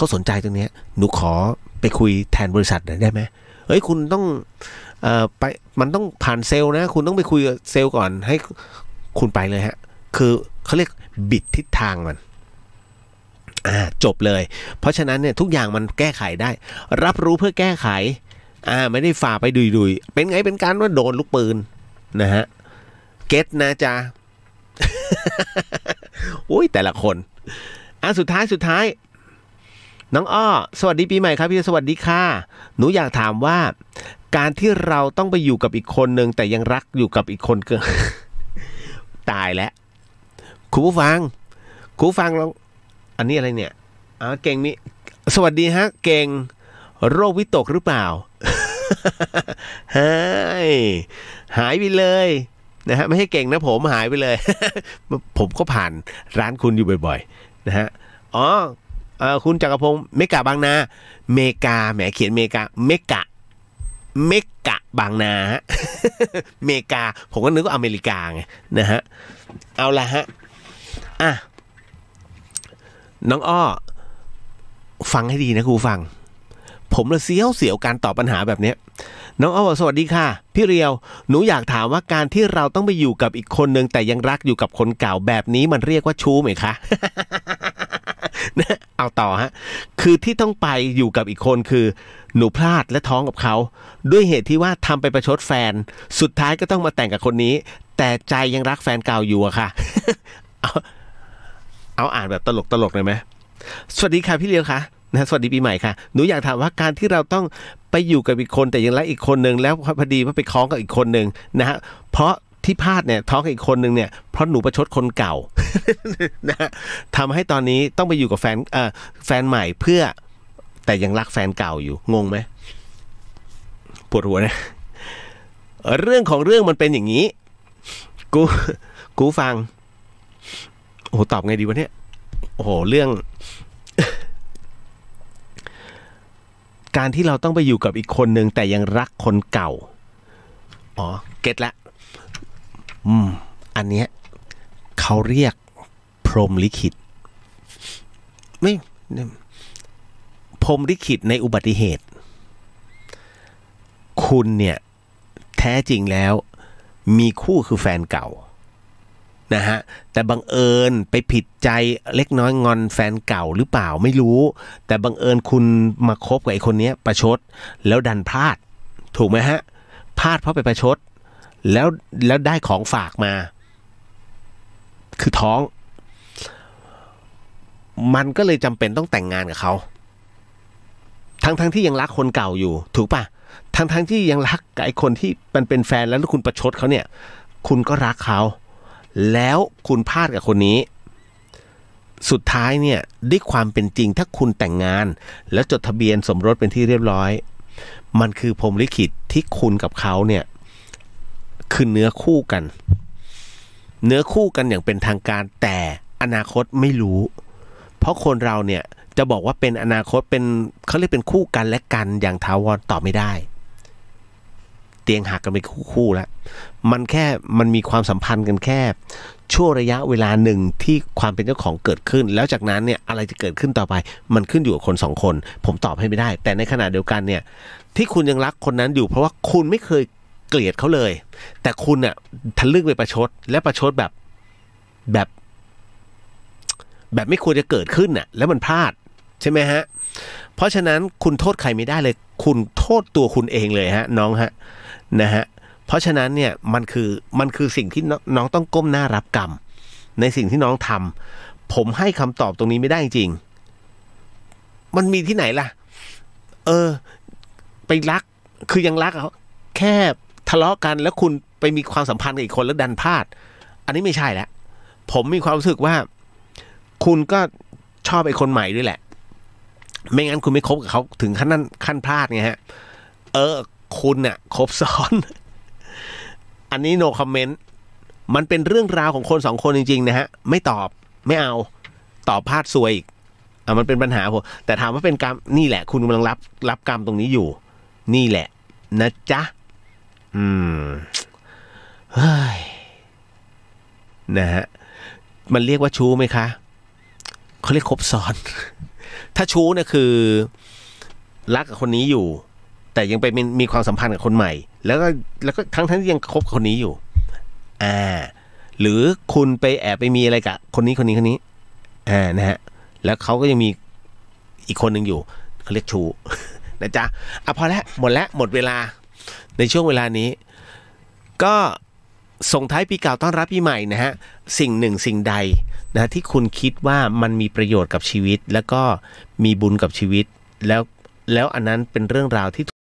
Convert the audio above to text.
เขาสนใจตรงนี้ หนูขอไปคุยแทนบริษัทหน่อยได้ไหมเฮ้ยคุณต้องอไป มันต้องผ่านเซลล์นะ คุณต้องไปคุยกับเซลล์ก่อนให้คุณไปเลยฮะ คือเขาเรียกบิดทิศทางมัน จบเลย เพราะฉะนั้นเนี่ยทุกอย่างมันแก้ไขได้ รับรู้เพื่อแก้ไขอ่าไม่ได้ฝ่าไปดุยดุยเป็นไงเป็นการว่าโดนลูกปืนนะฮะ เก็ตนะจ๊ะอุ้ยแต่ละคน อ่ะสุดท้ายสุดท้ายน้องอ้อสวัสดีปีใหม่ครับพี่สวัสดีค่ะ หนูอยากถามว่า การที่เราต้องไปอยู่กับอีกคนหนึ่งแต่ยังรักอยู่กับอีกคนเกินตายแล้วคุณผู้ฟังคุณผู้ฟังเราอันนี้อะไรเนี่ยอ๋อเก่งมิสวัสดีฮะ เก่ง โรควิตกหรือเปล่าหายหายไปเลยนะฮะไม่ใช่เก่งนะผมหายไปเลย ผมก็ผ่านร้านคุณอยู่บ่อยๆนะฮะอ๋อคุณจักรพงศ์เมกะบางนาเมกาแหมเขียนเมกาเมกะเมกะบางนาฮะเมกาผมก็นึกว่าอเมริกาไงนะฮะเอาละฮะอ่ะน้องอ้อฟังให้ดีนะครูฟัง ผมละเสียวเสียวการตอบปัญหาแบบเนี้ยน้องอ้อบอกสวัสดีค่ะ พี่เรียวหนูอยากถามว่าการที่เราต้องไปอยู่กับอีกคนหนึ่งแต่ยังรักอยู่กับคนเก่าแบบนี้มันเรียกว่าชู้ไหมคะนะเอาต่อฮะ คือที่ต้องไปอยู่กับอีกคนคือ หนูพลาดและท้องกับเขา ด้วยเหตุที่ว่าทำไปประชดแฟน สุดท้ายก็ต้องมาแต่งกับคนนี้ แต่ใจยังรักแฟนเก่าอยู่อะค่ะ เอาเอาอ่านแบบตลกตลกเลยไหม สวัสดีค่ะพี่เลี้ยวค่ะนะสวัสดีปีใหม่ค่ะ หนูอยากถามว่าการที่เราต้องไปอยู่กับอีกคนแต่ยังรักอีกคนหนึ่งแล้วพอดีว่าไปคล้องกับอีกคนหนึ่งนะฮะเพราะที่พลาดเนี่ยท้องกับอีกคนหนึ่งเนี่ยเพราะหนูประชดคนเก่านะทำให้ตอนนี้ต้องไปอยู่กับแฟน เออแฟนใหม่เพื่อ แต่ยังรักแฟนเก่าอยู่ งงไหมปวดหัวนะเรื่องของเรื่องมันเป็นอย่างนี้ กู กูฟังโอ้ตอบไงดีวะเนี่ย โอ้โหเรื่อง การที่เราต้องไปอยู่กับอีกคนหนึ่งแต่ยังรักคนเก่า อ๋อ เก็ตละอืมอันเนี้ยเขาเรียกพรมลิขิตไม่พรมลิขิตในอุบัติเหตุ คุณเนี่ย แท้จริงแล้วมีคู่คือแฟนเก่านะฮะแต่บังเอิญไปผิดใจเล็กน้อยงอนแฟนเก่าหรือเปล่าไม่รู้ แต่บังเอิญคุณมาคบกับไอ้คนนี้ประชดแล้วดันพลาดถูกไหมฮะพลาดเพราะไปประชดแล้วแล้วได้ของฝากมาคือท้อง มันก็เลยจำเป็นต้องแต่งงานกับเขาทั้งๆที่ยังรักคนเก่าอยู่ ถูกปะทั้งทที่ยังรักไอ้คนที่มันเป็นแฟนแล้วคุณประชดเขาเนี่ยคุณก็รักเขาแล้วคุณพลาดกับคนนี้ สุดท้ายเนี่ยด้วยความเป็นจริงถ้าคุณแต่งงาน แล้วจดทะเบียนสมรสเป็นที่เรียบร้อย มันคือพรมลิขิตที่คุณกับเขาเนี่ยคือเนื้อคู่กันเนื้อคู่กันอย่างเป็นทางการแต่อนาคตไม่รู้ เพราะคนเราเนี่ยจะบอกว่าเป็นอนาคตเป็นเขาเรียกเป็นคู่กันและกันอย่างท้าวรต่อไม่ได้ เตียงหักกันเป็นคู่คู่แล้วมันแค่มันมีความสัมพันธ์กันแค่ช่วงระยะเวลาหนึ่งที่ความเป็นเจ้าของเกิดขึ้น แล้วจากนั้นเนี่ยอะไรจะเกิดขึ้นต่อไปมันขึ้นอยู่กับคนสองคน ผมตอบให้ไม่ได้ แต่ในขณะเดียวกันเนี่ยที่คุณยังรักคนนั้นอยู่เพราะว่าคุณไม่เคยเกลียดเขาเลย แต่คุณน่ะทะลึ่งไปประชด และประชดแบบแบบ แบบไม่ควรจะเกิดขึ้นน่ะ แล้วมันพลาด ใช่ไหมฮะ เพราะฉะนั้นคุณโทษใครไม่ได้เลย คุณโทษตัวคุณเองเลยฮะ น้องฮะนะฮะ เพราะฉะนั้นเนี่ยมันคือมันคือสิ่งที่น้องต้องก้มหน้ารับกรรมในสิ่งที่น้องทำ ผมให้คำตอบตรงนี้ไม่ได้จริง มันมีที่ไหนล่ะ เออ ไปรักคือยังรักเขาแค่ทะเลาะกันแล้วคุณไปมีความสัมพันธ์กับอีกคนแล้วดันพลาด อันนี้ไม่ใช่แล้ว ผมมีความรู้สึกว่า คุณก็ชอบไอ้คนใหม่ด้วยแหละ ไม่งั้นคุณไม่คบกับเขาถึงขั้นนั้น ขั้นพลาดไงฮะ เออ คุณเนี่ยคบซ้อน อันนี้โนคอมเมนต์มันเป็นเรื่องราว ของคนสองคนจริงๆนะฮะ ไม่ตอบไม่เอาตอบพลาดซวยอีก อ่ามันเป็นปัญหาผม แต่ถามว่าเป็นกรรมนี่แหละคุณกำลังรับรับกรรมตรงนี้อยู่ นี่แหละนะจ๊ะอืมเฮ้ยนะฮะมันเรียกว่าชู้ไหมคะเขาเรียกคบซ้อน ถ้าชู้เนี่ยคือ รักกับคนนี้อยู่ แต่ยังไปมีความสัมพันธ์กับคนใหม่ แล้วก็แล้วก็ทั้งทั้งที่ยังคบคนนี้อยู่อ่าหรือคุณไป แอบไปมีอะไร กับคนนี้คนนี้คนนี้อ่านะฮะแล้วเขาก็ยังมีอีกคนหนึ่งอยู่เขาเรียกชู้นะจ๊ะอ่ะพอแล้วหมดแล้วหมดเวลาในช่วงเวลานี้ก็ส่งท้ายปีเก่าต้อนรับปีใหม่นะฮะ สิ่งหนึ่งสิ่งใดนะที่คุณคิดว่ามันมีประโยชน์กับชีวิต แล้วก็มีบุญกับชีวิตแล้วแล้วอันนั้นเป็นเรื่องราวที่